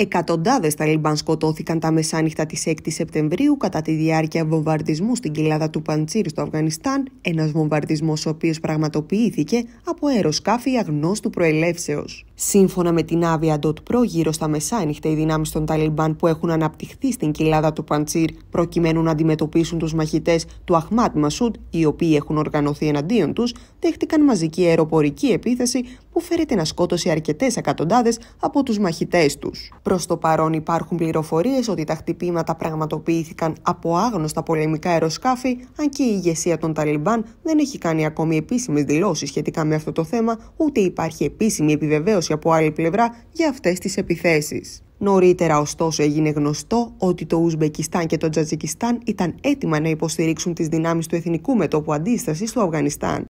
Εκατοντάδες Ταλιμπάν σκοτώθηκαν τα μεσάνυχτα της 6 ης Σεπτεμβρίου κατά τη διάρκεια βομβαρδισμού στην κοιλάδα του Παντσίρ στο Αφγανιστάν, ένας βομβαρδισμός ο οποίος πραγματοποιήθηκε από αεροσκάφη αγνώστου προελεύσεως. Σύμφωνα με την Προ, γύρω στα μεσάνυχτα οι δυνάμεις των Ταλιμπάν που έχουν αναπτυχθεί στην κοιλάδα του Παντσίρ προκειμένου να αντιμετωπίσουν τους μαχητές του Αχμάτ Μασούτ, οι οποίοι έχουν οργανωθεί εναντίον τους, δέχτηκαν μαζική αεροπορική επίθεση που φέρεται να σκότωσε αρκετές εκατοντάδες από τους μαχητές τους. Προς το παρόν υπάρχουν πληροφορίες ότι τα χτυπήματα πραγματοποιήθηκαν από άγνωστα πολεμικά αεροσκάφη, αν και η ηγεσία των Ταλιμπάν δεν έχει κάνει ακόμη επίσημες δηλώσεις σχετικά με αυτό το θέμα, ούτε υπάρχει επίσημη επιβεβαίωση από άλλη πλευρά για αυτές τις επιθέσεις. Νωρίτερα, ωστόσο, έγινε γνωστό ότι το Ουσμπεκιστάν και το Τζατζικιστάν ήταν έτοιμα να υποστηρίξουν τις δυνάμεις του Εθνικού Μετώπου Αντίστασης στο Αφγανιστάν.